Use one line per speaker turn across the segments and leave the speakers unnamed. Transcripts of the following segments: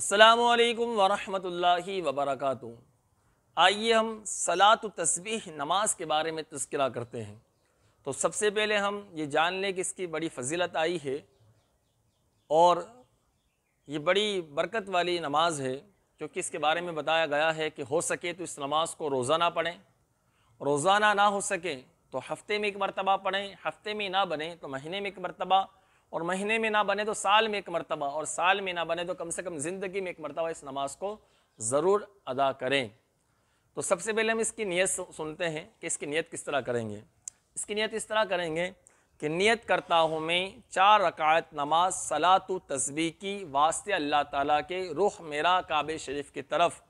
असलकम वरहमल वबरक आइए हम सलात तस्बीह नमाज के बारे में तस्करा करते हैं तो सबसे पहले हम ये जान लें कि इसकी बड़ी फजीलत आई है और ये बड़ी बरकत वाली नमाज है क्योंकि इसके बारे में बताया गया है कि हो सके तो इस नमाज को रोज़ाना पढ़ें रोज़ाना ना हो सके तो हफ़्ते में एक मरतबा पढ़ें हफ़्ते में ना बने तो महीने में एक मरतबा और महीने में ना बने तो साल में एक मरतबा और साल में ना बने तो कम से कम ज़िंदगी में एक मरतबा इस नमाज को ज़रूर अदा करें तो सबसे पहले हम इसकी नीयत सुनते हैं कि इसकी नीयत किस तरह करेंगे इसकी नीयत इस तरह करेंगे कि नीयत करता हूँ मैं चार रकायत नमाज सलात तस्वी की वास्ते अल्लाह ताला के रुख मेरा काब शरीफ की तरफ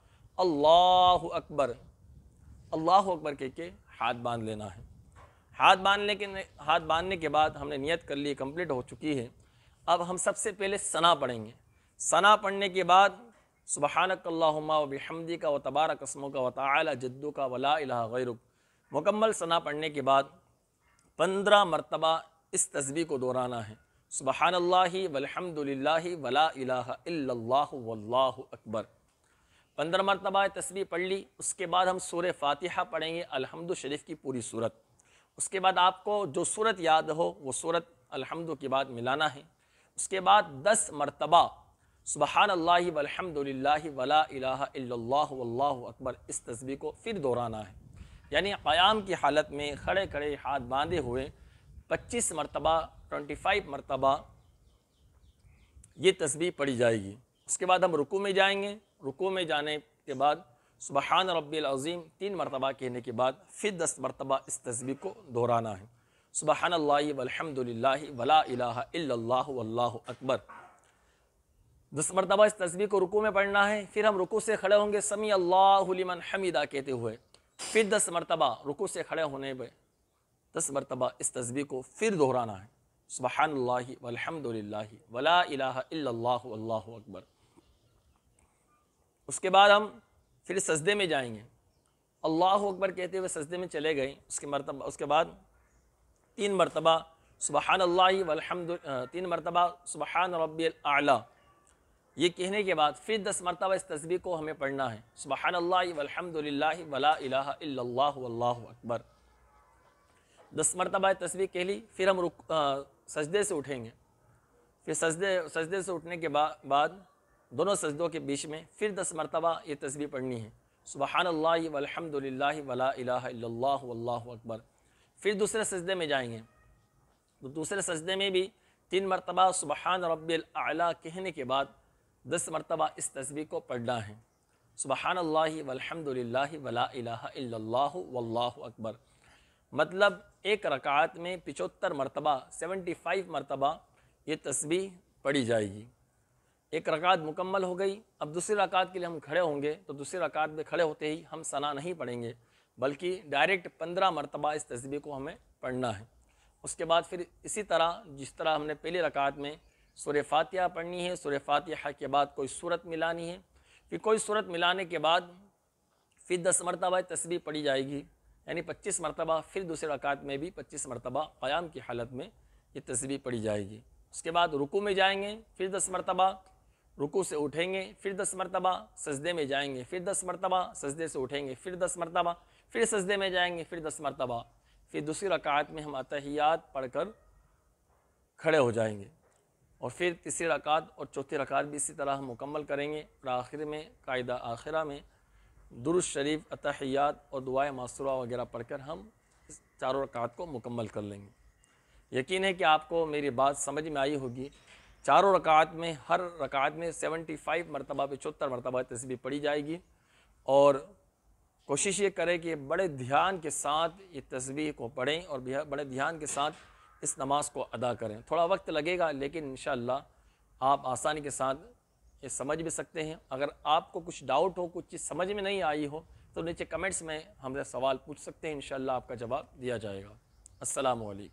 अल्लाह अकबर अल्लाह अकबर के के हाथ बांध लेना है हाथ बांधने के हाथ बांधने के बाद हमने नियत कर ली कंप्लीट हो चुकी है अब हम सबसे पहले सना पढ़ेंगे सना पढ़ने के बाद सुबहानकल्लाहमदी का व तबारा कस्मों का व ताली जद्दू का वला गैरुक मुकम्मल सना पढ़ने के बाद पंद्रह मरतबा इस तस्वीर को दोहराना है सुबहान वलहमदिल्ला वला वल्ला अकबर पंद्रह मरतबा तस्वीर पढ़ ली उसके बाद हम सूर फातिहा पढ़ेंगे अलहमद शरीफ की पूरी सूरत उसके बाद आपको जो सूरत याद हो वो सूरत अलहमद के बाद मिलाना है उसके बाद दस मरतबा सुबहान अल्लाह वलहमदिल्ला वला अकबर इस तस्वीर को फिर दोहराना है यानी क़याम की हालत में खड़े खड़े हाथ बांधे हुए पच्चीस मरतबा ट्वेंटी फाइव मरतबा ये तस्वीर पढ़ी जाएगी उसके बाद हम रुकू में जाएंगे रुकू में जाने के बाद सुबहान अज़ीम तीन मरतबा कहने के बाद फिर दस मरतबा इस तस्वीर को दोहराना है सुबहान अलहमदिल्ला वला अकबर दस मरतबा इस तस्वीर को रुकू में पढ़ना है फिर हम रुकू से खड़े होंगे समी अल्लाहमन हमीदा कहते हुए फिर दस मरतबा रुकू से खड़े होने पर दस मरतबा इस तस्वीर को फिर दोहराना है सुबहान अलहमदिल्ला वला अकबर उसके बाद हम फिर सजदे में जाएंगे अल्लाह अकबर कहते हुए सजदे में चले गए उसके मरतबा उसके बाद तीन मरतबा सुबहान अल्लाह वलहमद तीन मरतबा सुबहान रबी आला ये कहने के बाद फिर दस मरतबा इस तस्वीर को हमें पढ़ना है सुबहान अल्लाह वलहमदिल्ला वला अकबर दस मरतबा तस्वीर कह ली फिर हम रुक आ, सजदे से उठेंगे फिर सजदे सजदे से उठने के बा, बाद दोनों सजदों के बीच में फिर दस मरतबा ये तस्वीर पढ़नी है सुबहान वलहमदिल्ला वला अकबर फिर दूसरे सजदे में जाएंगे तो दूसरे सजदे में भी तीन मरतबा सुबहान रबाला कहने के बाद दस मरतबा इस तस्वीर को पढ़ना है सुबहान वलहमदिल्ला वला अकबर मतलब एक रकात में पिचहत्तर मरतबा सेवेंटी फ़ाइव मरतबा ये तस्वीर पढ़ी जाएगी एक रकात मुकम्मल हो गई अब दूसरी रकात के लिए हम खड़े होंगे तो दूसरी रकात में खड़े होते ही हम सना नहीं पढ़ेंगे बल्कि डायरेक्ट पंद्रह मरतबा इस तस्वीर को हमें पढ़ना है उसके बाद फिर इसी तरह जिस तरह हमने पहली रकात में सुर फातह पढ़नी है सुर फातह के बाद कोई सूरत मिलानी है फिर कोई सूरत मिलाने के बाद फिर दस मरतबा तस्वीर पढ़ी जाएगी यानी पच्चीस मरतबा फिर दूसरे रकात में भी पच्चीस मरतबा क़्याम की हालत में ये तस्वीर पढ़ी जाएगी उसके बाद रुकू में जाएंगे फिर दस मरतबा रुकू से उठेंगे फिर दस मरतबा सजदे में जाएंगे फिर दस मरतबा सजदे से उठेंगे फिर दस मरतबा फिर सजदे में जाएंगे फिर दस मरतबा फिर दूसरी रकात में हम अतहियात पढ़कर खड़े हो जाएंगे और फिर तीसरी रकात और चौथी रकात भी इसी तरह हम मुकम्मल करेंगे और आखिर में कायदा आखिरा में दुरुस् शरीफ अतहियात और दुआ मासूरा वगैरह पढ़कर हम चारों रकात को मुकम्मल कर लेंगे यकीन है कि आपको मेरी बात समझ में आई होगी चारों रकात में हर रकात में 75 मरतबा पचहत्तर मरतबा तस्वीर पढ़ी जाएगी और कोशिश ये करें कि बड़े ध्यान के साथ ये तस्वीर को पढ़ें और बड़े ध्यान के साथ इस नमाज को अदा करें थोड़ा वक्त लगेगा लेकिन इन आप आसानी के साथ ये समझ भी सकते हैं अगर आपको कुछ डाउट हो कुछ चीज़ समझ में नहीं आई हो तो नीचे कमेंट्स में हमसे सवाल पूछ सकते हैं इन आपका जवाब दिया जाएगा असलकम